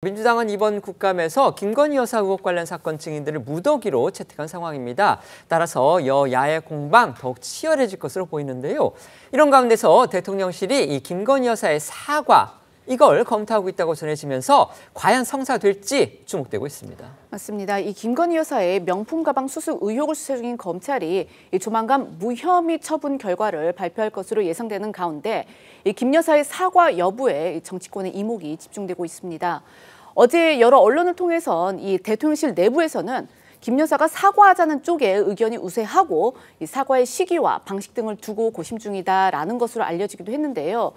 민주당은 이번 국감에서 김건희 여사 의혹 관련 사건 증인들을 무더기로 채택한 상황입니다. 따라서 여야의 공방 더욱 치열해질 것으로 보이는데요. 이런 가운데서 대통령실이 이 김건희 여사의 사과 이걸 검토하고 있다고 전해지면서 과연 성사될지 주목되고 있습니다. 맞습니다. 이 김건희 여사의 명품 가방 수수 의혹을 수사 중인 검찰이 조만간 무혐의 처분 결과를 발표할 것으로 예상되는 가운데 이 김 여사의 사과 여부에 정치권의 이목이 집중되고 있습니다. 어제 여러 언론을 통해선 이 대통령실 내부에서는 김 여사가 사과하자는 쪽에 의견이 우세하고 이 사과의 시기와 방식 등을 두고 고심 중이다라는 것으로 알려지기도 했는데요.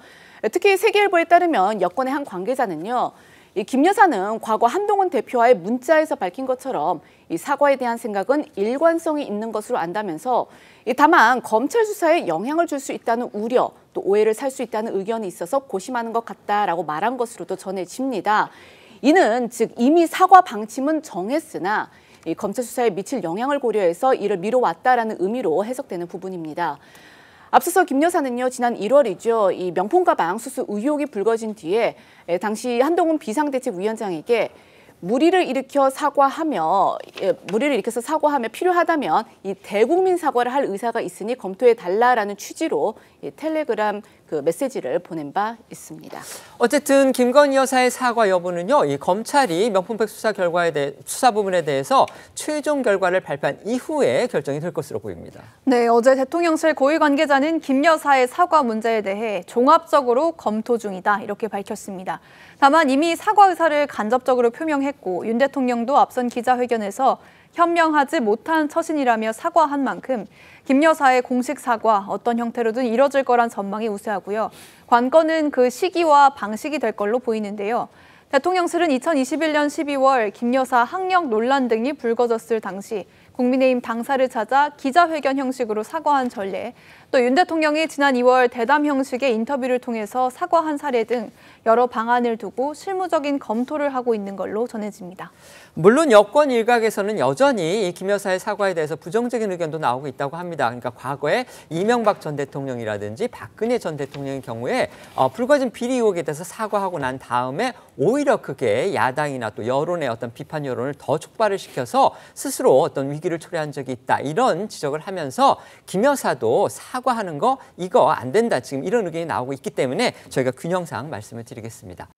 특히 세계일보에 따르면 여권의 한 관계자는요. 이 김 여사는 과거 한동훈 대표와의 문자에서 밝힌 것처럼 이 사과에 대한 생각은 일관성이 있는 것으로 안다면서 이 다만 검찰 수사에 영향을 줄 수 있다는 우려 또 오해를 살 수 있다는 의견이 있어서 고심하는 것 같다라고 말한 것으로도 전해집니다. 이는 즉 이미 사과 방침은 정했으나 이 검찰 수사에 미칠 영향을 고려해서 이를 미뤄왔다라는 의미로 해석되는 부분입니다. 앞서서 김 여사는요 지난 1월이죠 이 명품 가방 수수 의혹이 불거진 뒤에 당시 한동훈 비상대책위원장에게 무리를 일으켜 사과하며 예, 무리를 일으켜서 사과하며 필요하다면 이 대국민 사과를 할 의사가 있으니 검토해 달라라는 취지로 이 텔레그램 그 메시지를 보낸 바 있습니다. 어쨌든 김건희 여사의 사과 여부는요. 이 검찰이 명품백 수사 결과에 대해 수사 부분에 대해서 최종 결과를 발표한 이후에 결정이 될 것으로 보입니다. 네, 어제 대통령실 고위 관계자는 김 여사의 사과 문제에 대해 종합적으로 검토 중이다 이렇게 밝혔습니다. 다만 이미 사과 의사를 간접적으로 표명해 했고 윤 대통령도 앞선 기자회견에서 현명하지 못한 처신이라며 사과한 만큼 김 여사의 공식 사과 어떤 형태로든 이뤄질 거란 전망이 우세하고요. 관건은 그 시기와 방식이 될 걸로 보이는데요. 대통령실은 2021년 12월 김 여사 학력 논란 등이 불거졌을 당시 국민의힘 당사를 찾아 기자회견 형식으로 사과한 전례, 또 윤 대통령이 지난 2월 대담 형식의 인터뷰를 통해서 사과한 사례 등 여러 방안을 두고 실무적인 검토를 하고 있는 걸로 전해집니다. 물론 여권 일각에서는 여전히 김 여사의 사과에 대해서 부정적인 의견도 나오고 있다고 합니다. 그러니까 과거에 이명박 전 대통령이라든지 박근혜 전 대통령의 경우에 어, 불거진 비리 의혹에 대해서 사과하고 난 다음에 오히려 오히려 그게 야당이나 또 여론의 어떤 비판 여론을 더 촉발을 시켜서 스스로 어떤 위기를 초래한 적이 있다 이런 지적을 하면서 김 여사도 사과하는 거 이거 안 된다 지금 이런 의견이 나오고 있기 때문에 저희가 균형상 말씀을 드리겠습니다.